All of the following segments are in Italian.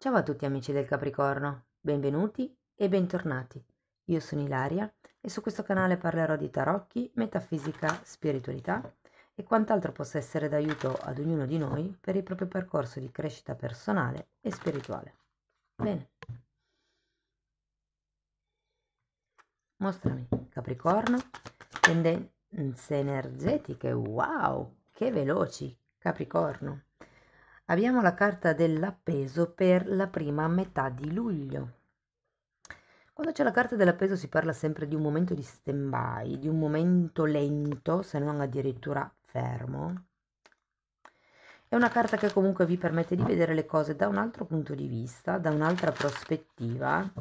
Ciao a tutti amici del Capricorno, benvenuti e bentornati. Io sono Ilaria e su questo canale parlerò di tarocchi, metafisica, spiritualità e quant'altro possa essere d'aiuto ad ognuno di noi per il proprio percorso di crescita personale e spirituale. Bene. Mostrami, Capricorno, tendenze energetiche, wow, che veloci, Capricorno abbiamo la carta dell'appeso per la prima metà di luglio. Quando c'è la carta dell'appeso si parla sempre di un momento di stand-by, di un momento lento, se non addirittura fermo. È una carta che comunque vi permette di vedere le cose da un altro punto di vista, da un'altra prospettiva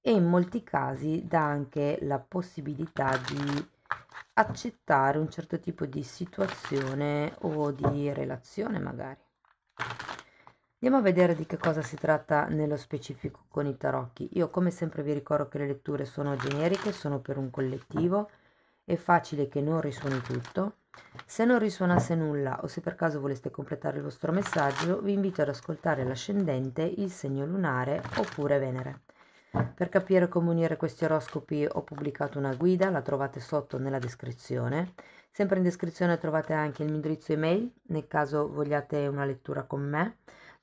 e in molti casi dà anche la possibilità di accettare un certo tipo di situazione o di relazione magari. Andiamo a vedere di che cosa si tratta nello specifico con i tarocchi. Io come sempre vi ricordo che le letture sono generiche, sono per un collettivo, è facile che non risuoni tutto. Se non risuonasse nulla o se per caso voleste completare il vostro messaggio, vi invito ad ascoltare l'ascendente, il segno lunare oppure Venere. Per capire come unire questi oroscopi ho pubblicato una guida, la trovate sotto nella descrizione. Sempre in descrizione trovate anche il mio indirizzo email nel caso vogliate una lettura con me.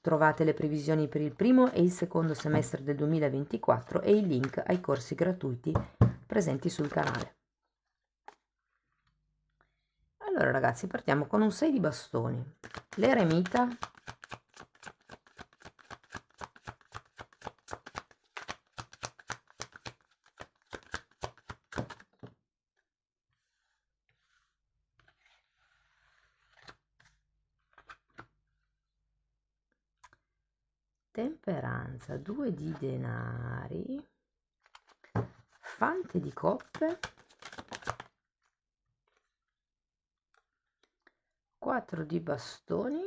Trovate le previsioni per il primo e il secondo semestre del 2024 e i link ai corsi gratuiti presenti sul canale. Allora ragazzi, partiamo con un 6 di bastoni. L'eremita presenza 2 di denari, fante di coppe, quattro di bastoni,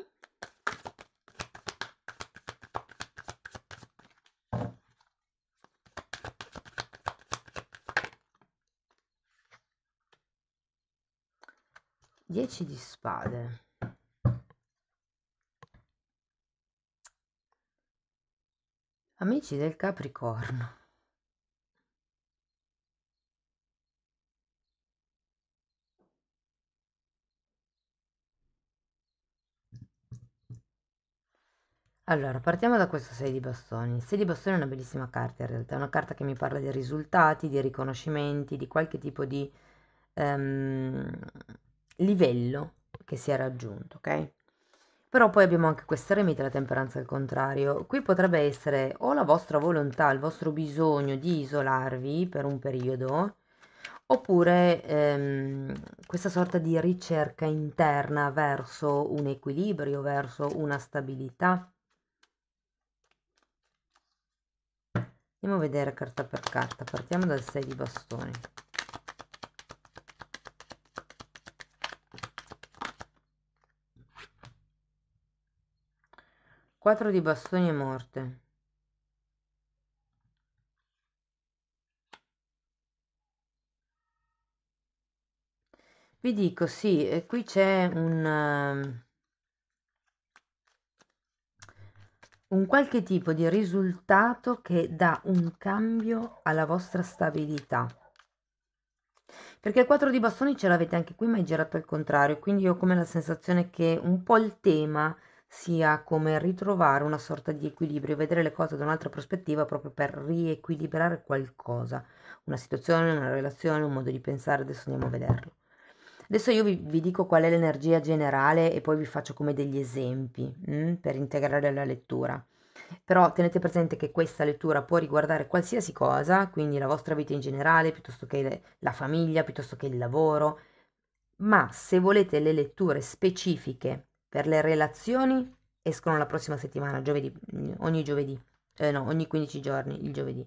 dieci di spade amici del Capricorno. Allora, partiamo da questo 6 di bastoni. Il 6 di bastoni è una bellissima carta in realtà, è una carta che mi parla di risultati, di riconoscimenti, di qualche tipo di um, livello che si è raggiunto, ok? Però poi abbiamo anche questa remita la temperanza al contrario. Qui potrebbe essere o la vostra volontà, il vostro bisogno di isolarvi per un periodo, oppure ehm, questa sorta di ricerca interna verso un equilibrio, verso una stabilità. Andiamo a vedere carta per carta, partiamo dal 6 di bastoni. 4 di bastoni e morte. Vi dico, sì, qui c'è un... Ehm, un qualche tipo di risultato che dà un cambio alla vostra stabilità. Perché il 4 di bastoni ce l'avete anche qui, ma è girato al contrario, quindi io ho come la sensazione che un po' il tema sia come ritrovare una sorta di equilibrio, vedere le cose da un'altra prospettiva proprio per riequilibrare qualcosa, una situazione, una relazione, un modo di pensare, adesso andiamo a vederlo. Adesso io vi, vi dico qual è l'energia generale e poi vi faccio come degli esempi mh, mm, per integrare la lettura. Però tenete presente che questa lettura può riguardare qualsiasi cosa, quindi la vostra vita in generale, piuttosto che le, la famiglia, piuttosto che il lavoro, ma se volete le letture specifiche per le relazioni escono la prossima settimana, giovedì, ogni giovedì, eh no, ogni 15 giorni, il giovedì.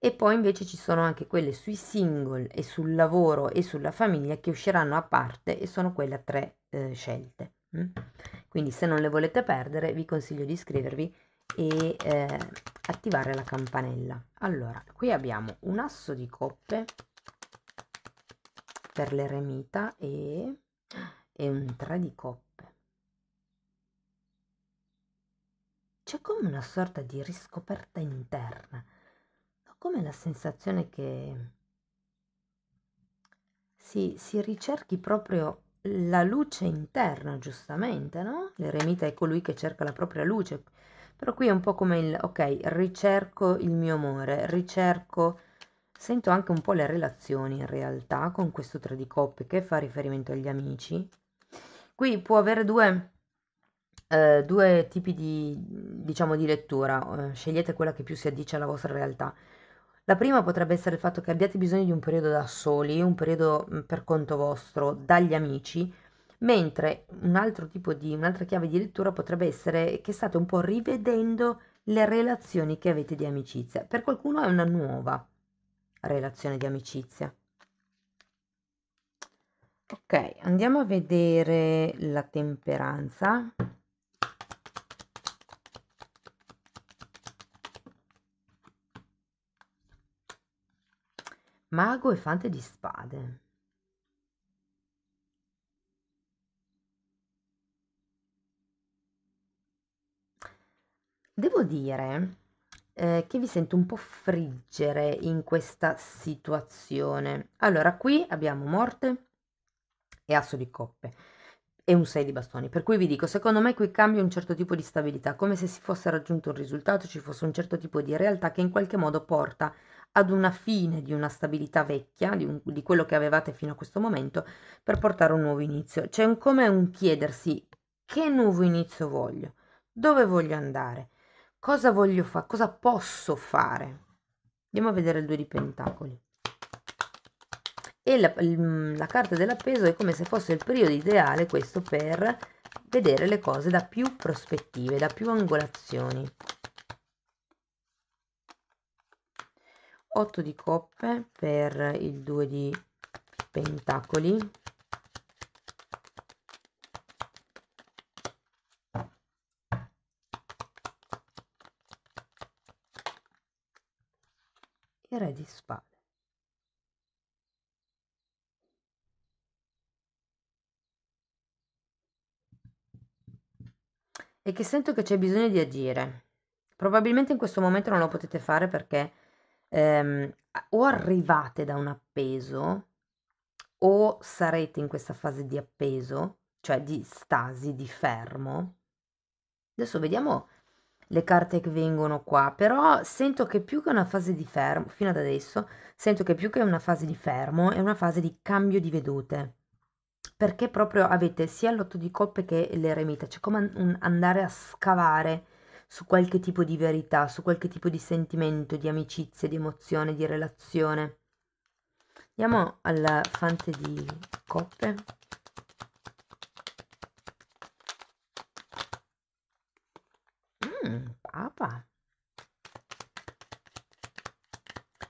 E poi invece ci sono anche quelle sui single e sul lavoro e sulla famiglia che usciranno a parte e sono quelle a tre eh, scelte. Mm? Quindi se non le volete perdere vi consiglio di iscrivervi e eh, attivare la campanella. Allora, qui abbiamo un asso di coppe per l'eremita e, e un 3 di coppe c'è come una sorta di riscoperta interna, ho come la sensazione che si, si ricerchi proprio la luce interna, giustamente, no? L'eremita è colui che cerca la propria luce, però qui è un po' come il, ok, ricerco il mio amore, ricerco, sento anche un po' le relazioni in realtà con questo tre di coppe che fa riferimento agli amici. Qui può avere due eh, due tipi di, diciamo, di lettura, eh, scegliete quella che più si addice alla vostra realtà. La prima potrebbe essere il fatto che abbiate bisogno di un periodo da soli, un periodo mm, per conto vostro, dagli amici, mentre un altro tipo di, un'altra chiave di lettura potrebbe essere che state un po' rivedendo le relazioni che avete di amicizia. Per qualcuno è una nuova relazione di amicizia. Ok, andiamo a vedere la temperanza. Mago e fante di spade. Devo dire eh, che vi sento un po' friggere in questa situazione. Allora, qui abbiamo morte e asso di coppe e un 6 di bastoni. Per cui vi dico, secondo me qui cambia un certo tipo di stabilità, come se si fosse raggiunto un risultato, ci fosse un certo tipo di realtà che in qualche modo porta a ad una fine di una stabilità vecchia, di, un, di quello che avevate fino a questo momento, per portare un nuovo inizio. C'è un come un chiedersi che nuovo inizio voglio, dove voglio andare, cosa voglio fare, cosa posso fare. Andiamo a vedere il due di Pentacoli. E la, mm, la carta dell'appeso è come se fosse il periodo ideale questo per vedere le cose da più prospettive, da più angolazioni. 8 di coppe per il 2 di pentacoli e re di spade e che sento che c'è bisogno di agire probabilmente in questo momento non lo potete fare perché ehm, o arrivate da un appeso o sarete in questa fase di appeso, cioè di stasi, di fermo. Adesso vediamo le carte che vengono qua, però sento che più che una fase di fermo, fino ad adesso, sento che più che una fase di fermo è una fase di cambio di vedute, perché proprio avete sia l'otto di coppe che l'eremita, c'è cioè come un andare a scavare su qualche tipo di verità, su qualche tipo di sentimento, di amicizia, di emozione, di relazione. Andiamo alla fante di coppe. Mm, papa.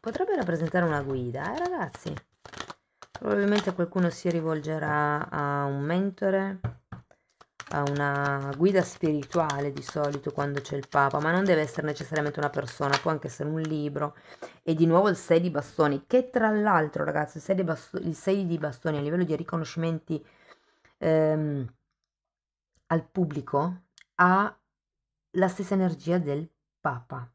Potrebbe rappresentare una guida, eh ragazzi? Probabilmente qualcuno si rivolgerà a un mentore, a una guida spirituale di solito quando c'è il Papa, ma non deve essere necessariamente una persona, può anche essere un libro. E di nuovo il 6 di bastoni, che tra l'altro ragazzi il 6 di bastoni, il 6 di bastoni a livello di riconoscimenti ehm, al pubblico ha la stessa energia del Papa.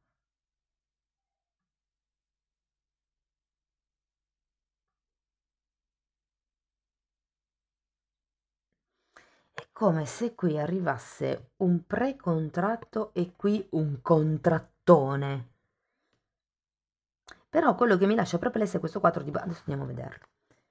come se qui arrivasse un precontratto e qui un contrattone. Però quello che mi lascia perplessa è questo 4 di... Adesso andiamo a vederlo.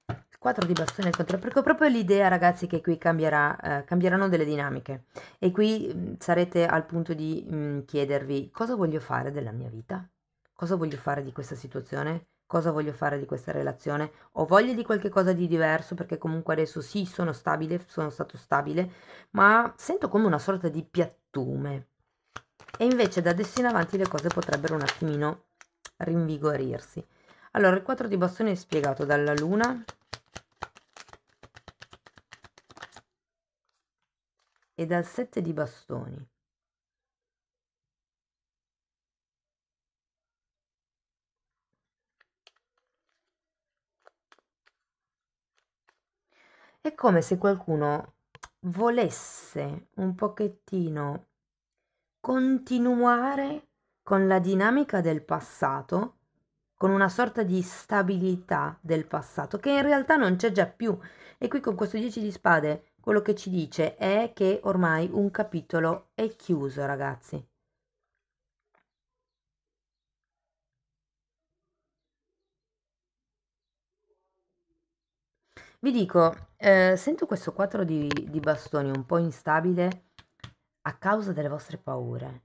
Il quadro di bastone contro... Perché ho proprio l'idea, ragazzi, che qui cambierà, eh, cambieranno delle dinamiche. E qui mh, mm, sarete al punto di mh, mm, chiedervi cosa voglio fare della mia vita? Cosa voglio fare di questa situazione? cosa voglio fare di questa relazione, ho voglia di qualche cosa di diverso perché comunque adesso sì sono stabile, sono stato stabile, ma sento come una sorta di piattume. E invece da adesso in avanti le cose potrebbero un attimino rinvigorirsi. Allora, il 4 di bastoni è spiegato dalla luna e dal 7 di bastoni. È come se qualcuno volesse un pochettino continuare con la dinamica del passato, con una sorta di stabilità del passato che in realtà non c'è già più. E qui con questo 10 di spade quello che ci dice è che ormai un capitolo è chiuso, ragazzi. Vi dico, eh, sento questo quattro di, di bastoni un po' instabile a causa delle vostre paure.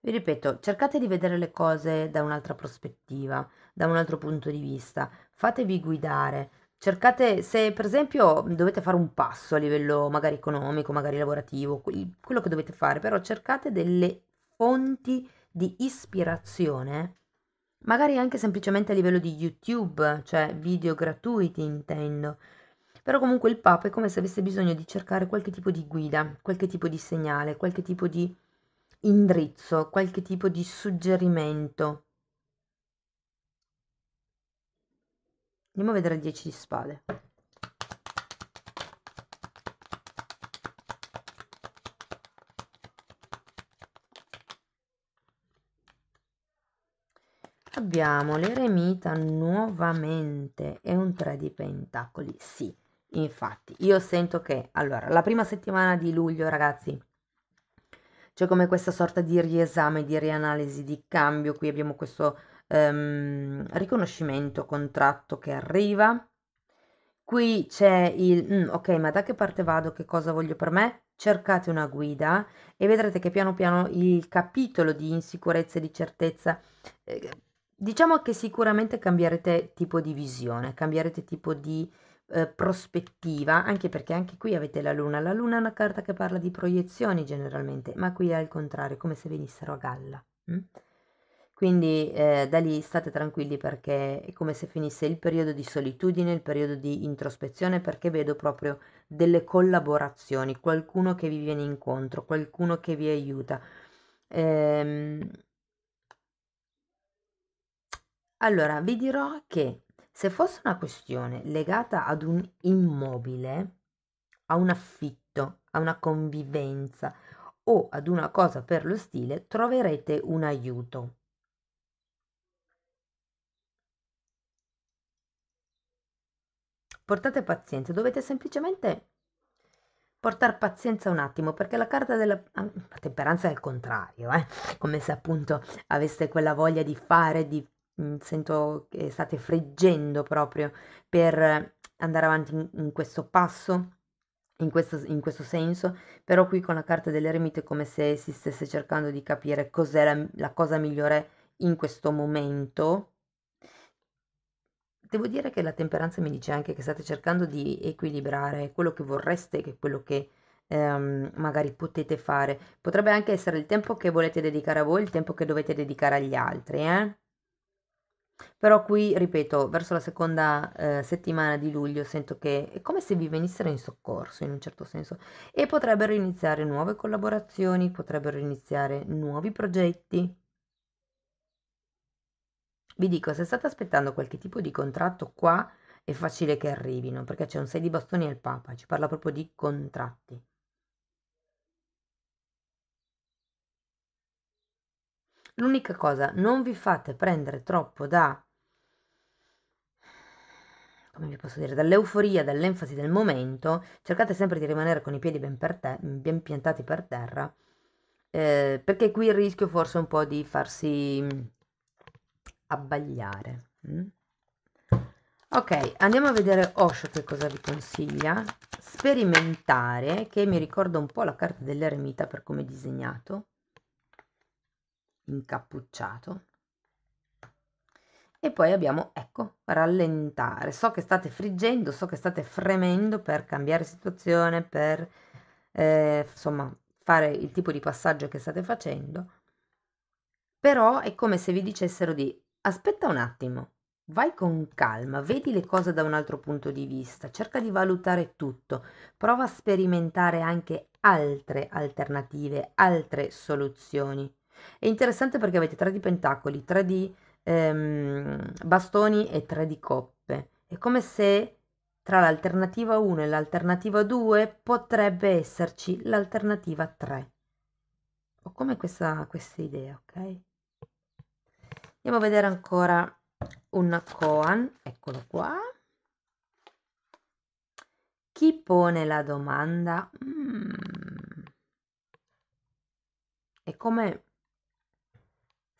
Vi ripeto, cercate di vedere le cose da un'altra prospettiva, da un altro punto di vista, fatevi guidare, cercate, se per esempio dovete fare un passo a livello magari economico, magari lavorativo, quello che dovete fare, però cercate delle fonti di ispirazione magari anche semplicemente a livello di YouTube, cioè video gratuiti intendo. Però comunque il Papa è come se avesse bisogno di cercare qualche tipo di guida, qualche tipo di segnale, qualche tipo di indirizzo, qualche tipo di suggerimento. Andiamo a vedere 10 di spade. abbiamo l'eremita nuovamente e un 3 di pentacoli, sì. Infatti, io sento che, allora, la prima settimana di luglio, ragazzi, c'è come questa sorta di riesame, di rianalisi, di cambio. Qui abbiamo questo um, riconoscimento, contratto che arriva. Qui c'è il, mm, ok, ma da che parte vado, che cosa voglio per me? Cercate una guida e vedrete che piano piano il capitolo di insicurezza e di certezza eh, Diciamo che sicuramente cambierete tipo di visione, cambierete tipo di eh, prospettiva, anche perché anche qui avete la luna. La luna è una carta che parla di proiezioni generalmente, ma qui è al contrario, come se venissero a galla. Hm? Quindi eh, da lì state tranquilli perché è come se finisse il periodo di solitudine, il periodo di introspezione, perché vedo proprio delle collaborazioni, qualcuno che vi viene incontro, qualcuno che vi aiuta. Ehm, allora, vi dirò che se fosse una questione legata ad un immobile, a un affitto, a una convivenza o ad una cosa per lo stile, troverete un aiuto. Portate pazienza, dovete semplicemente portare pazienza un attimo perché la carta della ah, la temperanza è il contrario, eh? come se appunto aveste quella voglia di fare, di Mhmm, sento che state friggendo proprio per andare avanti in, in questo passo, in questo, in questo, senso, però qui con la carta dell'eremita è come se si stesse cercando di capire cos'è la, la cosa migliore in questo momento. Devo dire che la temperanza mi dice anche che state cercando di equilibrare quello che vorreste che quello che ehm, magari potete fare. Potrebbe anche essere il tempo che volete dedicare a voi, il tempo che dovete dedicare agli altri, eh? Però qui, ripeto, verso la seconda, ehm, settimana di luglio sento che è come se vi venissero in soccorso in un certo senso e potrebbero iniziare nuove collaborazioni, potrebbero iniziare nuovi progetti. Vi dico, se state aspettando qualche tipo di contratto qua è facile che arrivino, perché c'è un 6 di bastoni al Papa, ci parla proprio di contratti. L'unica cosa, non vi fate prendere troppo da come vi posso dire, dall'euforia, dall'enfasi del momento, cercate sempre di rimanere con i piedi ben, per te- ben piantati per terra, eh, perché qui il rischio forse è un po' di farsi mm, abbagliare. Mm? Ok, andiamo a vedere Osho che cosa vi consiglia. Sperimentare, che mi ricorda un po' la carta dell'eremita per come è disegnato incappucciato. E poi abbiamo, ecco, rallentare. So che state friggendo, so che state fremendo per cambiare situazione, per eh, insomma fare il tipo di passaggio che state facendo. Però è come se vi dicessero di aspetta un attimo, Vai con calma, vedi le cose da un altro punto di vista, cerca di valutare tutto, prova a sperimentare anche altre alternative, altre soluzioni. È interessante perché avete 3 di pentacoli, 3 di ehm, bastoni e 3 di coppe. È come se tra l'alternativa 1 e l'alternativa 2 potrebbe esserci l'alternativa 3. Ho come questa, questa idea, ok? Andiamo a vedere ancora un koan, eccolo qua. Chi pone la domanda? Mm. È come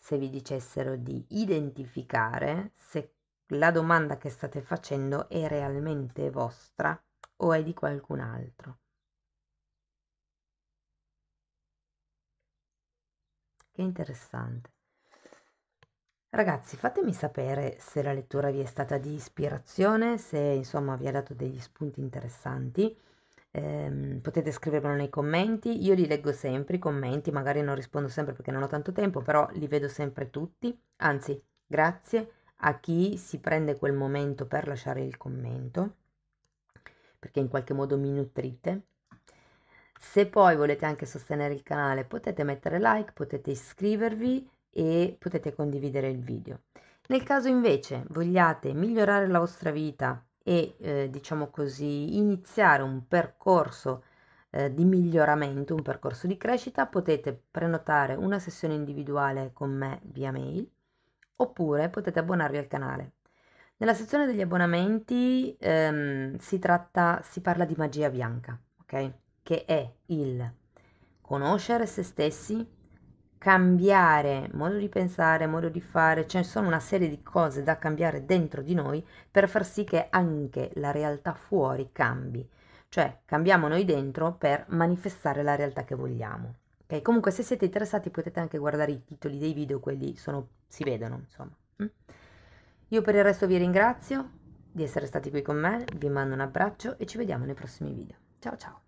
se vi dicessero di identificare se la domanda che state facendo è realmente vostra o è di qualcun altro. Che interessante. Ragazzi, fatemi sapere se la lettura vi è stata di ispirazione, se insomma vi ha dato degli spunti interessanti ehm, potete scrivermelo nei commenti, io li leggo sempre i commenti, magari non rispondo sempre perché non ho tanto tempo, però li vedo sempre tutti, anzi grazie a chi si prende quel momento per lasciare il commento, perché in qualche modo mi nutrite. Se poi volete anche sostenere il canale potete mettere like, potete iscrivervi e potete condividere il video. Nel caso invece vogliate migliorare la vostra vita, e eh, diciamo così iniziare un percorso eh, di miglioramento, un percorso di crescita, potete prenotare una sessione individuale con me via mail oppure potete abbonarvi al canale. Nella sezione degli abbonamenti ehm, si, tratta, si parla di magia bianca, ok? Che è il conoscere se stessi, cambiare modo di pensare, modo di fare, ci cioè ne sono una serie di cose da cambiare dentro di noi per far sì che anche la realtà fuori cambi, cioè cambiamo noi dentro per manifestare la realtà che vogliamo. Ok, comunque se siete interessati potete anche guardare i titoli dei video, quelli sono, si vedono, insomma. Mm. Io per il resto vi ringrazio di essere stati qui con me, vi mando un abbraccio e ci vediamo nei prossimi video. Ciao ciao!